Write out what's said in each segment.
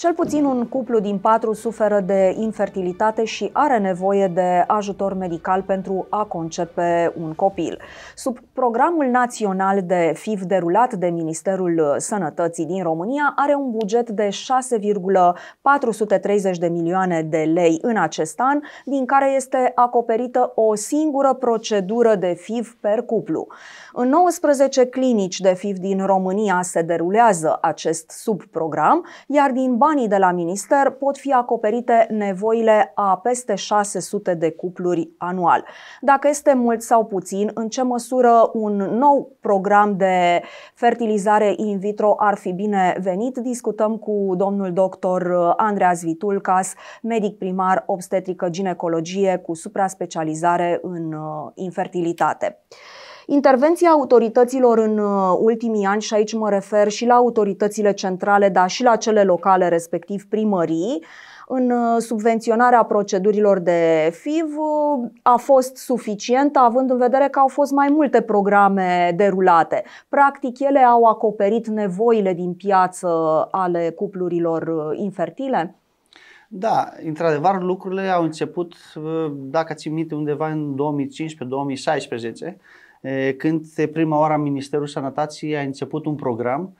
Cel puțin un cuplu din patru suferă de infertilitate și are nevoie de ajutor medical pentru a concepe un copil. Sub programul național de FIV derulat de Ministerul Sănătății din România are un buget de 6,430 de milioane de lei în acest an, din care este acoperită o singură procedură de FIV per cuplu. În 19 clinici de FIV din România se derulează acest subprogram, iar din banii de la minister pot fi acoperite nevoile a peste 600 de cupluri anual. Dacă este mult sau puțin, în ce măsură un nou program de fertilizare in vitro ar fi bine venit, discutăm cu domnul doctor Andreea Zvitulcas, medic primar obstetrică ginecologie cu supra specializare în uh, infertilitate. Intervenția autorităților în uh, ultimii ani, și aici mă refer și la autoritățile centrale, dar și la cele locale, respectiv primării, în uh, subvenționarea procedurilor de FIV uh, a fost suficientă, având în vedere că au fost mai multe programe derulate. Practic, ele au acoperit nevoile din piață ale cuplurilor infertile? Da, într-adevăr, lucrurile au început, dacă țin minte, undeva în 2015-2016, când de prima oară Ministerul Sănătății a început un program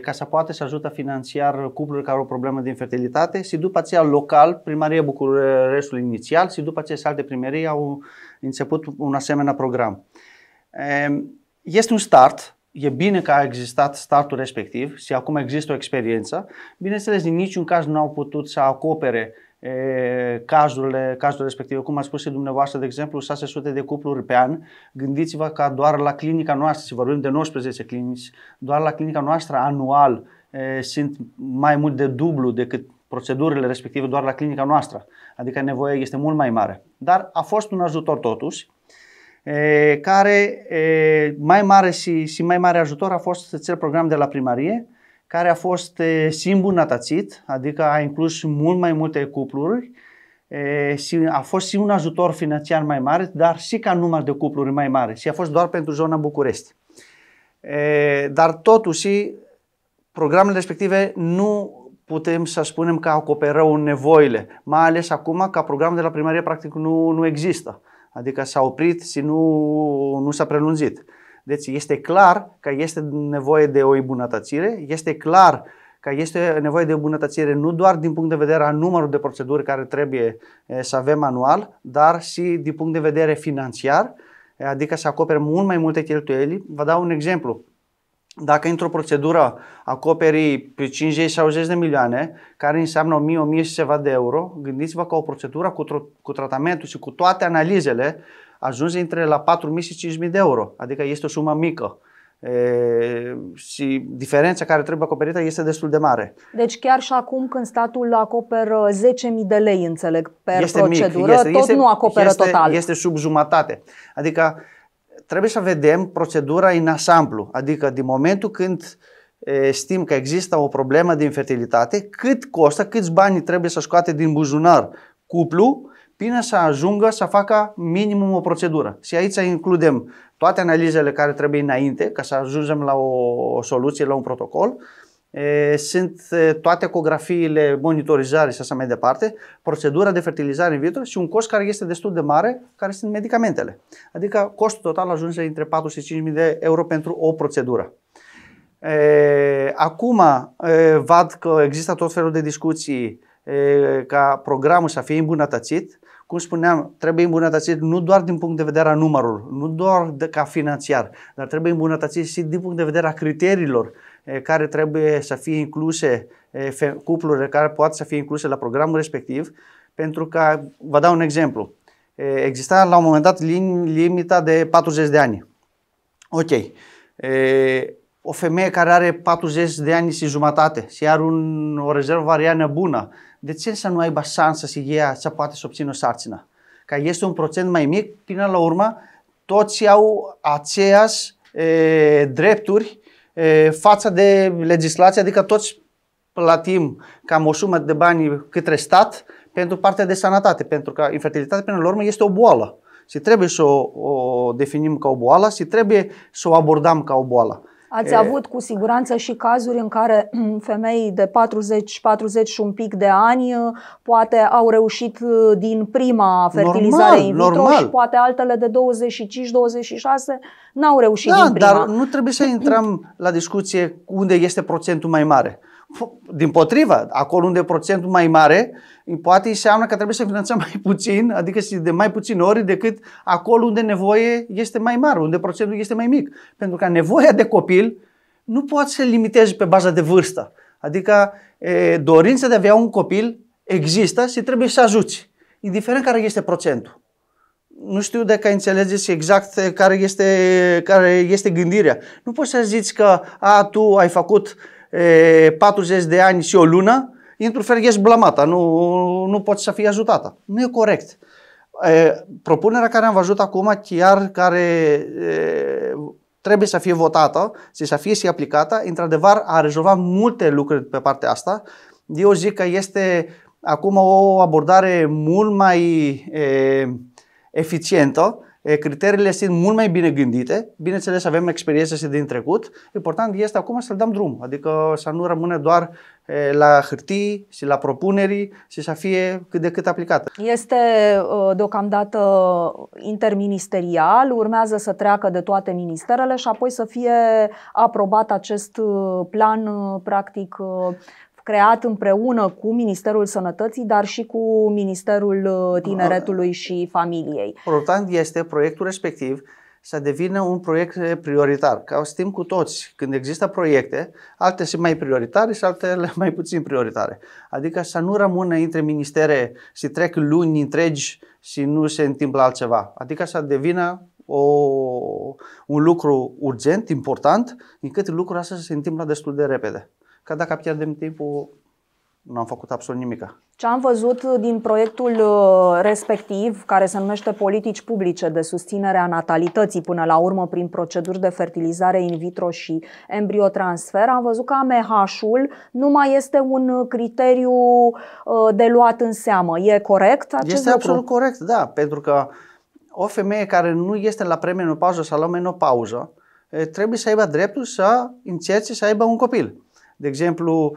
ca să poată să ajută financiar cupluri care au o problemă de infertilitate și după aceea local, primaria Bucureștiul inițial și după aceea alte primării au început un asemenea program. Este un start, e bine că a existat startul respectiv și acum există o experiență. Bineînțeles, în niciun caz nu au putut să acopere e, cazurile, cazurile respective. Cum ați spus și dumneavoastră, de exemplu, 600 de cupluri pe an. Gândiți-vă că doar la clinica noastră, și vorbim de 19 clinici, doar la clinica noastră anual e, sunt mai mult de dublu decât procedurile respective doar la clinica noastră. Adică nevoia este mult mai mare. Dar a fost un ajutor totuși care mai mare și, și mai mare ajutor a fost cel program de la primărie, care a fost eh, simbunătățit, adică a inclus mult mai multe cupluri și a fost și un ajutor financiar mai mare, dar și ca număr de cupluri mai mare și a fost doar pentru zona București. Dar totuși, programele respective nu putem să spunem că acoperau nevoile, mai ales acum ca programul de la primărie practic nu, nu există. Adică s-a oprit și nu, nu s-a prelungit. Deci este clar că este nevoie de o îmbunătățire, este clar că este nevoie de îmbunătățire nu doar din punct de vedere a numărului de proceduri care trebuie să avem anual, dar și din punct de vedere financiar, adică să acopere mult mai multe cheltuieli. Vă dau un exemplu. Dacă într-o procedură acoperi 50 sau 60 de milioane, care înseamnă 1000, 1000 și ceva de euro, gândiți-vă că o procedură cu, cu tratamentul și cu toate analizele ajunge între la 4.000 și 5.000 de euro, adică este o sumă mică. E, și diferența care trebuie acoperită este destul de mare. Deci chiar și acum când statul acoperă 10.000 de lei, înțeleg, per este procedură, mic, este, tot este, nu acoperă este, total. Este sub jumătate. Adică trebuie să vedem procedura în asamblu. adică din momentul când e, știm că există o problemă de infertilitate, cât costă, câți bani trebuie să scoate din buzunar cuplu până să ajungă să facă minimum o procedură. Și aici includem toate analizele care trebuie înainte ca să ajungem la o soluție, la un protocol, sunt toate ecografiile, monitorizare și așa mai departe, procedura de fertilizare in vitro și un cost care este destul de mare, care sunt medicamentele. Adică costul total ajunge între 4 și 5.000 de euro pentru o procedură. Acum văd că există tot felul de discuții ca programul să fie îmbunătățit, cum spuneam, trebuie îmbunătățit nu doar din punct de vedere a numărul, nu doar de, ca financiar, dar trebuie îmbunătățit și din punct de vedere a criteriilor care trebuie să fie incluse, cuplurile care pot să fie incluse la programul respectiv, pentru că, vă dau un exemplu, exista la un moment dat limita de 40 de ani. Ok, o femeie care are 40 de ani și jumătate și are un, o rezervă variană bună, de ce să nu aibă șansă să ea să poate să obțină sarcina? Că este un procent mai mic, până la urmă, toți au aceeași e, drepturi e, față de legislație, adică toți plătim cam o sumă de bani către stat pentru partea de sănătate, pentru că infertilitatea, până la urmă, este o boală și trebuie să o, o definim ca o boală și trebuie să o abordăm ca o boală. Ați e... avut cu siguranță și cazuri în care mm, femei de 40, 40 și un pic de ani uh, poate au reușit uh, din prima fertilizare normal, in vitro normal. și poate altele de 25-26 n-au reușit da, din prima. dar nu trebuie să intrăm la discuție unde este procentul mai mare. Din potrivă, acolo unde procentul mai mare, poate înseamnă că trebuie să finanțăm mai puțin, adică de mai puțin ori decât acolo unde nevoie este mai mare, unde procentul este mai mic. Pentru că nevoia de copil nu poate să limiteze pe baza de vârstă. Adică e, dorința de a avea un copil există și trebuie să ajuți, indiferent care este procentul. Nu știu dacă înțelegeți exact care este, care este gândirea. Nu poți să zici că a, tu ai făcut e, 40 de ani și o lună, într-un fel ești blamata, nu, nu poți să fii ajutată. Nu e corect. E, propunerea care am văzut acum, chiar care e, trebuie să fie votată și să fie și aplicată, într-adevăr a rezolvat multe lucruri pe partea asta. Eu zic că este acum o abordare mult mai e, eficientă criteriile sunt mult mai bine gândite. Bineînțeles, avem experiență și din trecut. Important este acum să le dăm drum, adică să nu rămâne doar la hârtii și la propuneri și să fie cât de cât aplicată. Este deocamdată interministerial, urmează să treacă de toate ministerele și apoi să fie aprobat acest plan practic creat împreună cu Ministerul Sănătății, dar și cu Ministerul uh, Tineretului și Familiei. Important este proiectul respectiv să devină un proiect prioritar. Ca știm cu toți, când există proiecte, alte sunt mai prioritare și altele mai puțin prioritare. Adică să nu rămână între ministere și trec luni întregi și nu se întâmplă altceva. Adică să devină o, un lucru urgent, important, încât lucrul ăsta se întâmplă destul de repede. Că dacă pierdem timpul, nu am făcut absolut nimic. Ce am văzut din proiectul uh, respectiv, care se numește Politici publice de susținere a natalității până la urmă prin proceduri de fertilizare in vitro și embriotransfer, am văzut că AMH-ul nu mai este un criteriu uh, de luat în seamă. E corect acest Este lucru? absolut corect, da, pentru că o femeie care nu este la premenopauză sau la menopauză trebuie să aibă dreptul să încerce să aibă un copil. De exemplu,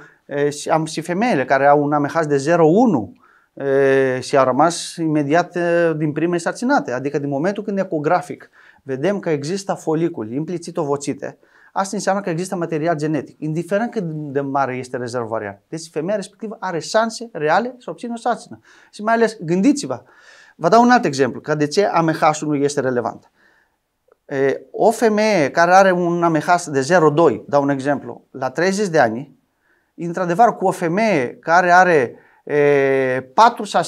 am și femeile care au un AMH de 0,1 și au rămas imediat din prime sarcinate. Adică din momentul când ecografic vedem că există folicul, implicit ovocite, asta înseamnă că există material genetic, indiferent cât de mare este rezervoarea. Deci femeia respectivă are șanse reale să obțină o sarcină. Și mai ales, gândiți-vă, vă dau un alt exemplu, că de ce AMH-ul nu este relevant o femeie care are un amehas de 0,2, dau un exemplu, la 30 de ani, într-adevăr cu o femeie care are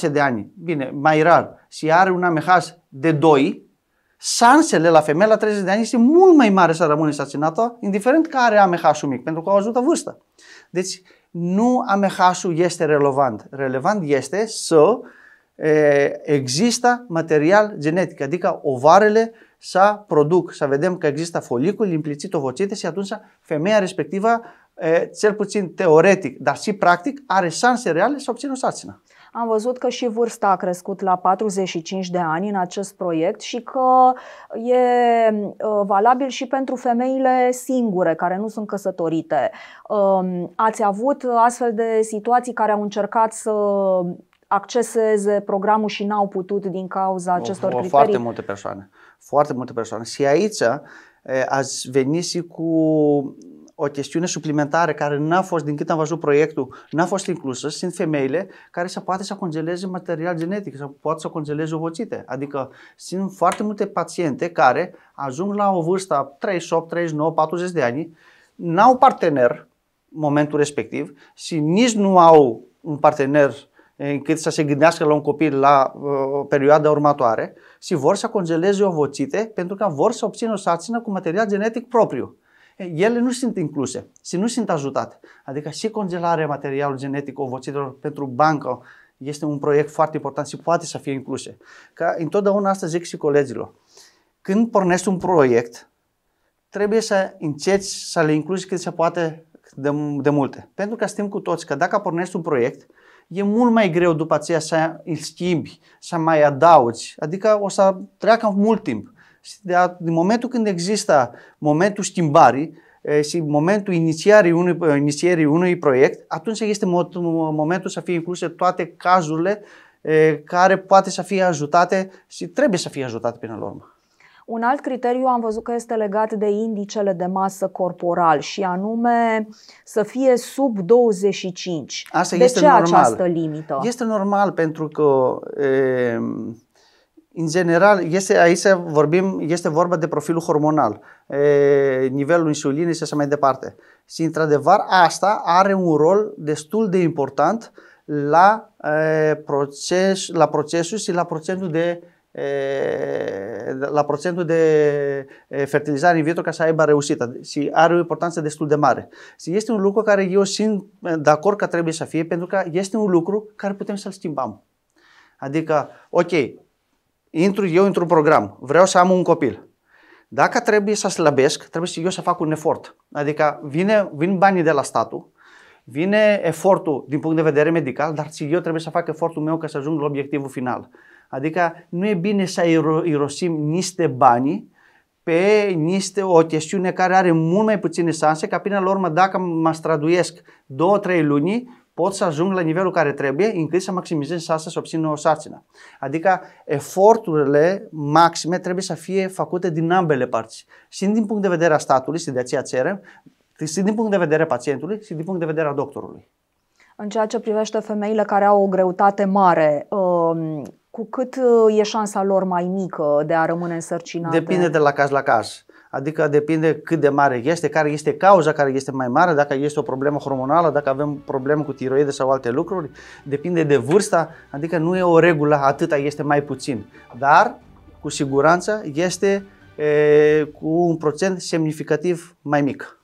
4-6 de ani, bine, mai rar, și are un amehas de 2, șansele la femeie la 30 de ani este mult mai mare să rămână sacinată, indiferent care are amehasul mic, pentru că au ajută vârstă. Deci, nu amehasul este relevant. Relevant este să e, există material genetic, adică ovarele să produc, să vedem că există folicul, implicit ovocite și atunci femeia respectivă, cel puțin teoretic, dar și practic, are șanse reale să obțină o sarcină. Am văzut că și vârsta a crescut la 45 de ani în acest proiect și că e valabil și pentru femeile singure care nu sunt căsătorite. Ați avut astfel de situații care au încercat să acceseze programul și n-au putut din cauza acestor o, o, criterii? Foarte multe persoane foarte multe persoane. Și aici aș veni și cu o chestiune suplimentară care n-a fost, din cât am văzut proiectul, n-a fost inclusă, sunt femeile care să poate să congeleze material genetic, să poate să congeleze ovocite. Adică sunt foarte multe paciente care ajung la o vârstă 38, 39, 40 de ani, n-au partener momentul respectiv și nici nu au un partener încât să se gândească la un copil la uh, perioada următoare și vor să congeleze ovocite pentru că vor să obțină o sarcină cu material genetic propriu. Ele nu sunt incluse și nu sunt ajutate. Adică și congelarea materialului genetic ovocitelor pentru bancă este un proiect foarte important și poate să fie incluse. Ca întotdeauna asta zic și colegilor. Când pornești un proiect, trebuie să încerci să le incluzi cât se poate de, de multe. Pentru că știm cu toți că dacă pornești un proiect, e mult mai greu după aceea să îl schimbi, să mai adaugi, adică o să treacă mult timp. Și de, a, din momentul când există momentul schimbării e, și momentul inițierii unui, inițierii unui proiect, atunci este momentul să fie incluse toate cazurile e, care poate să fie ajutate și trebuie să fie ajutate până la urmă. Un alt criteriu am văzut că este legat de indicele de masă corporal și anume să fie sub 25. Asta de este ce normal. această limită? Este normal pentru că e, în general, este, aici vorbim, este vorba de profilul hormonal, e, nivelul insulinei și așa mai departe. Și într-adevăr asta are un rol destul de important la, e, proces, la procesul și la procentul de Eh, la procentul de eh, fertilizare în vitro ca să aibă reușită și are o importanță destul de mare. Și este un lucru care eu sunt eh, de acord că trebuie să fie pentru că este un lucru care putem să-l schimbăm. Adică, ok, intru eu într-un program, vreau să am un copil. Dacă trebuie să slăbesc, trebuie să eu să fac un efort. Adică vine, vin banii de la statul, vine efortul din punct de vedere medical, dar și eu trebuie să fac efortul meu ca să ajung la obiectivul final. Adică nu e bine să irosim niște bani pe niște o chestiune care are mult mai puține șanse, ca până la urmă dacă mă străduiesc două, trei luni, pot să ajung la nivelul care trebuie, încât să maximizez șansa să obțin o sarcină. Adică eforturile maxime trebuie să fie făcute din ambele părți. Și din punct de vedere a statului, și de aceea cerem, și din punct de vedere a pacientului, și din punct de vedere a doctorului. În ceea ce privește femeile care au o greutate mare, um cu cât uh, e șansa lor mai mică de a rămâne însărcinate? Depinde de la caz la caz. Adică depinde cât de mare este, care este cauza care este mai mare, dacă este o problemă hormonală, dacă avem probleme cu tiroide sau alte lucruri, depinde de vârsta, adică nu e o regulă atâta este mai puțin, dar cu siguranță este e, cu un procent semnificativ mai mic.